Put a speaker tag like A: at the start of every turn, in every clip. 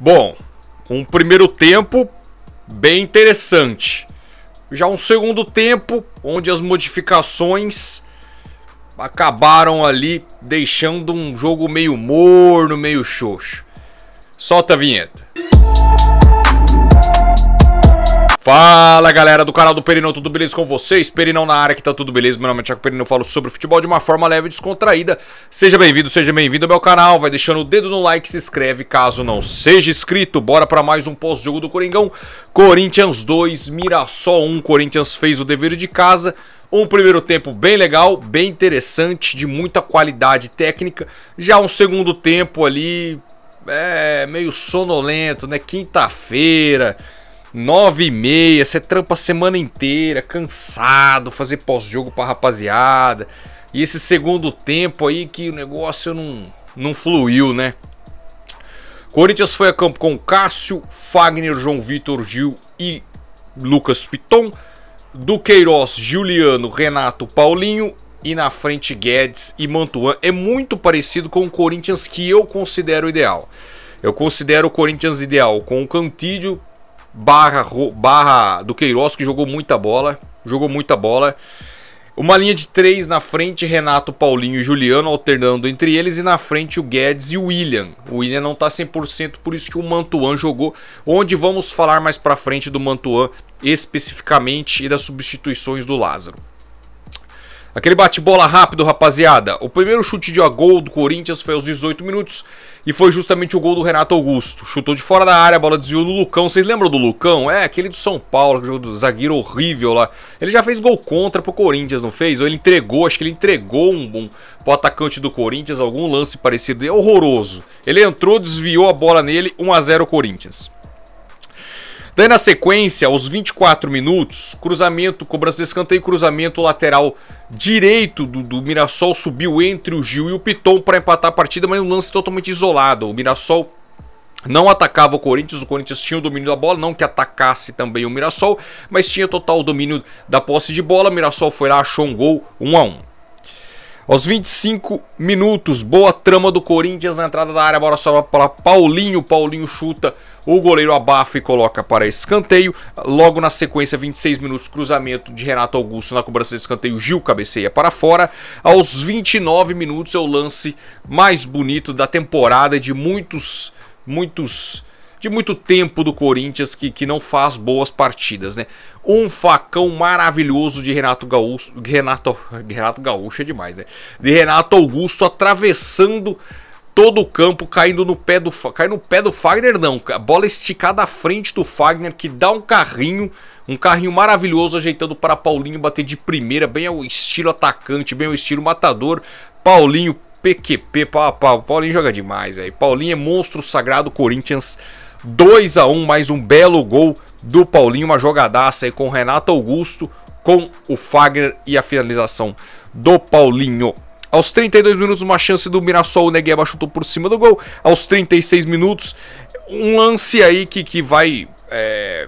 A: Bom, um primeiro tempo bem interessante. Já um segundo tempo onde as modificações acabaram ali deixando um jogo meio morno, meio xoxo. Solta a vinheta. Música Fala galera do canal do Perinão, tudo beleza com vocês? Perinão na área que tá tudo beleza, meu nome é Thiago Perinão, eu falo sobre futebol de uma forma leve e descontraída. Seja bem-vindo, seja bem-vindo ao meu canal, vai deixando o dedo no like, se inscreve caso não seja inscrito. Bora para mais um pós-jogo do Coringão, Corinthians 2, Mirassol 1, Corinthians fez o dever de casa. Um primeiro tempo bem legal, bem interessante, de muita qualidade técnica. Já um segundo tempo ali, é meio sonolento, né? Quinta-feira, 9 e meia, você trampa a semana inteira, cansado, fazer pós-jogo pra rapaziada. E esse segundo tempo aí que o negócio não, não fluiu, né? Corinthians foi a campo com Cássio, Fagner, João Vitor, Gil e Lucas Piton. Duqueiroz, Juliano, Renato, Paulinho e na frente Guedes e Mantuan. É muito parecido com o Corinthians que eu considero ideal. Eu considero o Corinthians ideal com o Cantídio, barra, barra do Queiroz, que jogou muita bola. Jogou muita bola. Uma linha de três na frente, Renato, Paulinho e Juliano alternando entre eles. E na frente o Guedes e o William. O William não está 100%, por isso que o Mantuan jogou. Onde vamos falar mais pra frente do Mantuan especificamente e das substituições do Lázaro. Aquele bate-bola rápido, rapaziada. O primeiro chute de gol do Corinthians foi aos 18 minutos e foi justamente o gol do Renato Augusto. Chutou de fora da área, a bola desviou do Lucão. Vocês lembram do Lucão? É, aquele do São Paulo, jogo do zagueiro horrível lá. Ele já fez gol contra pro Corinthians, não fez? Ou ele entregou, acho que ele entregou um, bom pro atacante do Corinthians, algum lance parecido. É horroroso. Ele entrou, desviou a bola nele, 1 a 0 Corinthians. Daí na sequência, aos 24 minutos, cruzamento, cobrança de escanteio, cruzamento lateral direito do, do Mirassol subiu entre o Gil e o Piton para empatar a partida, mas um lance totalmente isolado. O Mirassol não atacava o Corinthians, o Corinthians tinha o domínio da bola, não que atacasse também o Mirassol, mas tinha total domínio da posse de bola. O Mirassol foi lá, achou um gol 1 um a 1. Um. Aos 25 minutos, boa trama do Corinthians na entrada da área, bora só para Paulinho, Paulinho chuta, o goleiro abafa e coloca para escanteio. Logo na sequência, 26 minutos, cruzamento de Renato Augusto na cobrança de escanteio, Gil cabeceia para fora. Aos 29 minutos é o lance mais bonito da temporada de muitos, muitos de muito tempo do Corinthians que, que não faz boas partidas, né? Um facão maravilhoso de Renato Gaúcho, Renato, Renato Gaúcho é demais, né? De Renato Augusto atravessando todo o campo, caindo no pé do cai no pé do Fagner não, a bola esticada à frente do Fagner que dá um carrinho, um carrinho maravilhoso ajeitando para Paulinho bater de primeira, bem ao estilo atacante, bem ao estilo matador. Paulinho PQP, pa, pa, Paulinho joga demais, aí. Paulinho é monstro sagrado Corinthians. 2 a 1 mais um belo gol do Paulinho, uma jogadaça aí com o Renato Augusto, com o Fagner e a finalização do Paulinho. Aos 32 minutos, uma chance do Mirassol, o Negueba chutou por cima do gol. Aos 36 minutos, um lance aí que, que vai é,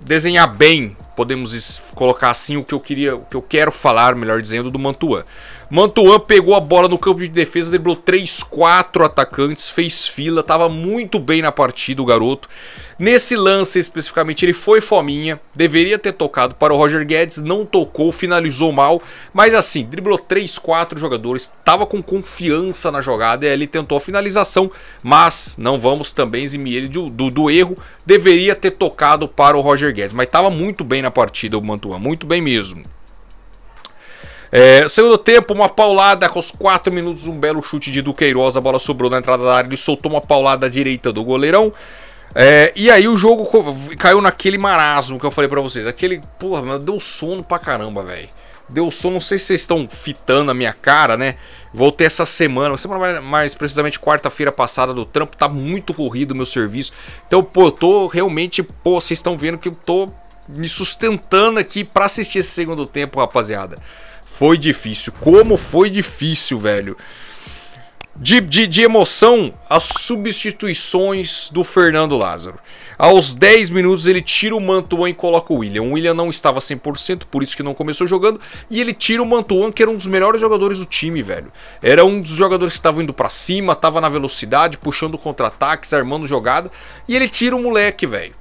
A: desenhar bem podemos colocar assim o que eu queria, o que eu quero falar, melhor dizendo, do Mantuan. Mantuan pegou a bola no campo de defesa, driblou 3, 4 atacantes, fez fila, estava muito bem na partida o garoto. Nesse lance especificamente, ele foi fominha, deveria ter tocado para o Roger Guedes, não tocou, finalizou mal, mas assim, driblou 3, 4 jogadores, estava com confiança na jogada e ele tentou a finalização, mas não vamos também eximir ele do, do, do erro, deveria ter tocado para o Roger Guedes, mas estava muito bem na partida o Mantua, muito bem mesmo. É, segundo tempo, uma paulada com os 4 minutos, um belo chute de Duqueiroz, a bola sobrou na entrada da área, ele soltou uma paulada à direita do goleirão. É, e aí o jogo caiu naquele marasmo que eu falei para vocês. Aquele, porra, deu sono pra caramba, velho. Deu sono, não sei se vocês estão fitando a minha cara, né? Voltei essa semana, semana mais precisamente quarta-feira passada do trampo, tá muito corrido o meu serviço. Então, pô, eu tô realmente, pô, vocês estão vendo que eu tô me sustentando aqui para assistir esse segundo tempo, rapaziada. Foi difícil, como foi difícil, velho de, de, de emoção as substituições do Fernando Lázaro. Aos 10 minutos ele tira o Mantuan e coloca o William. O William não estava 100%, por isso que não começou jogando, e ele tira o Mantuan, que era um dos melhores jogadores do time, velho. Era um dos jogadores que estava indo para cima, estava na velocidade, puxando contra-ataques, armando jogada, e ele tira o moleque, velho.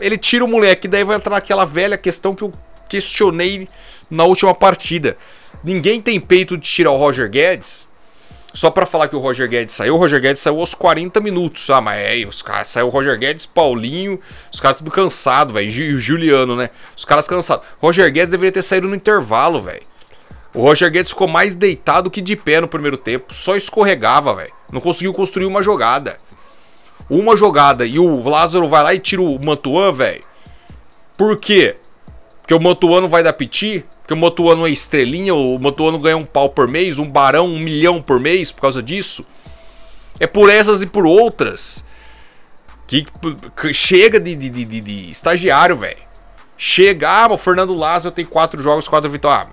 A: Ele tira o moleque, daí vai entrar aquela velha questão que eu questionei na última partida. Ninguém tem peito de tirar o Roger Guedes só para falar que o Roger Guedes saiu, o Roger Guedes saiu aos 40 minutos. Ah, mas é, os caras saiu o Roger Guedes, Paulinho, os caras tudo cansado, velho. E o Juliano, né? Os caras cansados. Roger Guedes deveria ter saído no intervalo, velho. O Roger Guedes ficou mais deitado que de pé no primeiro tempo, só escorregava, velho. Não conseguiu construir uma jogada. Uma jogada e o Lázaro vai lá e tira o Mantuan, velho. Por quê? Porque o Mantuan não vai dar piti? Porque o Motuano é estrelinha, o Motuano ganha um pau por mês, um barão, um milhão por mês por causa disso. É por essas e por outras que, que chega de, de, de, de estagiário, velho. Chega, ah, o Fernando Lázaro tem quatro jogos, quatro vitórias.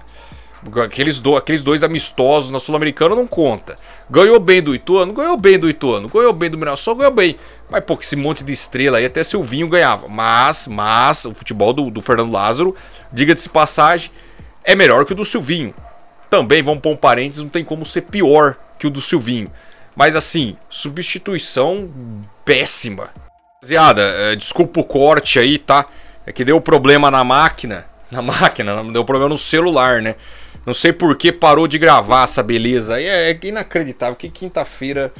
A: Ah, aqueles, do, aqueles dois amistosos na Sul-Americana não conta. Ganhou bem do Ituano, ganhou bem do Ituano, ganhou bem do Mirassol, ganhou bem. Mas, pô, que esse monte de estrela aí, até Silvinho ganhava. Mas, mas, o futebol do, do Fernando Lázaro, diga-se passagem, é melhor que o do Silvinho. Também vão pôr um parênteses, não tem como ser pior que o do Silvinho. Mas assim, substituição péssima. Rapaziada, eh, desculpa o corte aí, tá? É que deu problema na máquina. Na máquina, deu problema no celular, né? Não sei por que parou de gravar essa beleza. É, é inacreditável. Que quinta-feira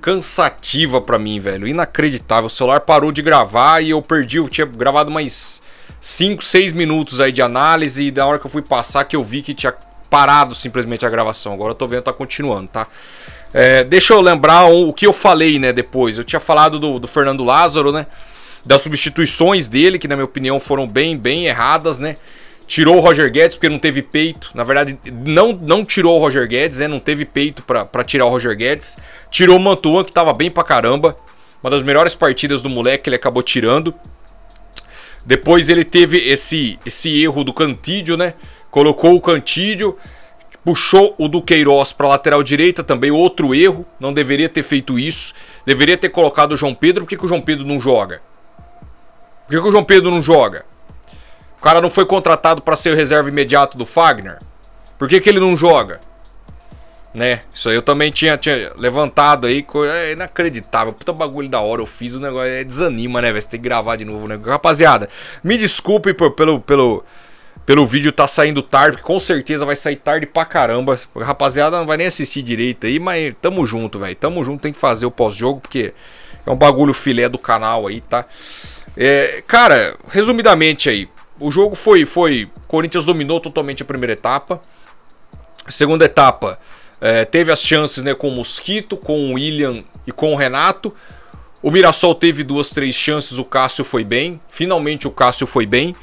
A: cansativa para mim, velho. Inacreditável. O celular parou de gravar e eu perdi. Eu tinha gravado mais 5, 6 minutos aí de análise e da hora que eu fui passar que eu vi que tinha parado simplesmente a gravação. Agora eu tô vendo tá continuando, tá? É, deixa eu lembrar o que eu falei, né, depois. Eu tinha falado do, do Fernando Lázaro, né? Das substituições dele, que na minha opinião foram bem, bem erradas, né? Tirou o Roger Guedes porque não teve peito. Na verdade, não, não tirou o Roger Guedes, né? Não teve peito para tirar o Roger Guedes. Tirou o Mantuan, que tava bem pra caramba. Uma das melhores partidas do moleque, ele acabou tirando. Depois ele teve esse, esse erro do Cantídio, né? Colocou o Cantídio, puxou o Duqueiroz para lateral direita, também outro erro. Não deveria ter feito isso. Deveria ter colocado o João Pedro. Por que, que o João Pedro não joga? Por que, que o João Pedro não joga? O cara não foi contratado para ser o reserva imediato do Fagner? Por que, que ele não joga? Né? Isso aí eu também tinha, tinha levantado aí. É inacreditável. Puta bagulho da hora. Eu fiz o negócio. É, desanima, né, velho? Você tem que gravar de novo o né? negócio. Rapaziada, me desculpe por, pelo. pelo pelo vídeo tá saindo tarde, porque com certeza vai sair tarde pra caramba. rapaziada não vai nem assistir direito aí, mas tamo junto, velho. Tamo junto, tem que fazer o pós-jogo, porque é um bagulho filé do canal aí, tá? É, cara, resumidamente aí, o jogo foi, foi. Corinthians dominou totalmente a primeira etapa. Segunda etapa, é, teve as chances né, com o Mosquito, com o William e com o Renato. O Mirassol teve duas, três chances, o Cássio foi bem. Finalmente o Cássio foi bem.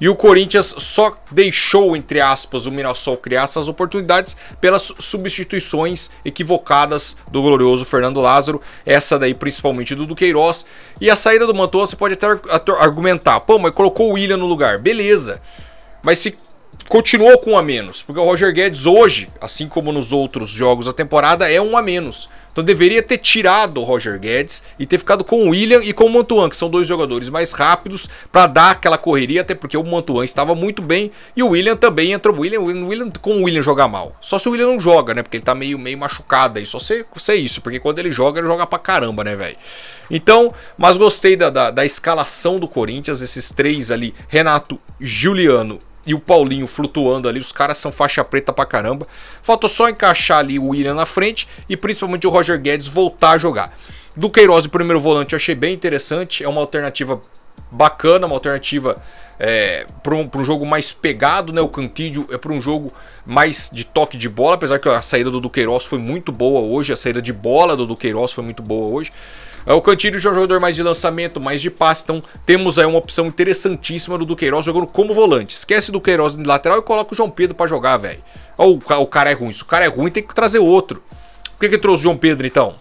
A: E o Corinthians só deixou, entre aspas, o Mirassol criar essas oportunidades pelas substituições equivocadas do glorioso Fernando Lázaro, essa daí principalmente do Duqueiroz. E a saída do Mantua você pode até argumentar, pô, mas colocou o William no lugar, beleza. Mas se continuou com um a menos, porque o Roger Guedes hoje, assim como nos outros jogos da temporada, é um a menos. Então deveria ter tirado o Roger Guedes e ter ficado com o William e com o Mantuan, que são dois jogadores mais rápidos para dar aquela correria, até porque o Mantuan estava muito bem e o William também entrou. O William, o William jogar o William mal. Só se o William não joga, né? Porque ele tá meio, meio machucado aí. Só sei, sei isso, porque quando ele joga, ele joga pra caramba, né, velho? Então, mas gostei da, da, da escalação do Corinthians, esses três ali: Renato, Juliano e o Paulinho flutuando ali. Os caras são faixa preta pra caramba. Falta só encaixar ali o William na frente e principalmente o Roger Guedes voltar a jogar. Do Queiroz, o primeiro volante, eu achei bem interessante. É uma alternativa bacana, uma alternativa é, para um, um, jogo mais pegado, né? O Cantídio é para um jogo mais de toque de bola, apesar que a saída do Queiroz foi muito boa hoje, a saída de bola do Queiroz foi muito boa hoje. É, o Cantilho já é um jogador mais de lançamento, mais de passe, então temos aí uma opção interessantíssima do Duqueiroz jogando como volante. Esquece do Queiroz de lateral e coloca o João Pedro para jogar, velho. O, o cara é ruim, se o cara é ruim tem que trazer outro. Por que que trouxe o João Pedro então?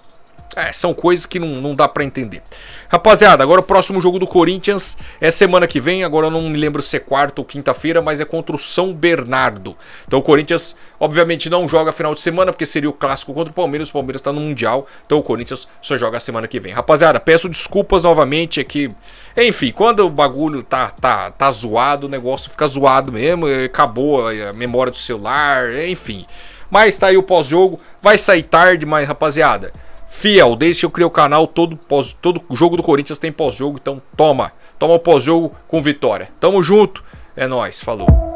A: É, são coisas que não, não dá para entender. Rapaziada, agora o próximo jogo do Corinthians é semana que vem. Agora eu não me lembro se é quarta ou quinta-feira, mas é contra o São Bernardo. Então o Corinthians, obviamente, não joga final de semana, porque seria o clássico contra o Palmeiras. O Palmeiras tá no Mundial, então o Corinthians só joga semana que vem. Rapaziada, peço desculpas novamente aqui. É enfim, quando o bagulho tá, tá, tá zoado, o negócio fica zoado mesmo. Acabou a memória do celular, enfim. Mas tá aí o pós-jogo. Vai sair tarde, mas, rapaziada fiel. Desde que eu criei o canal, todo, pós, todo jogo do Corinthians tem pós-jogo, então toma. Toma o pós-jogo com vitória. Tamo junto, é nós, falou.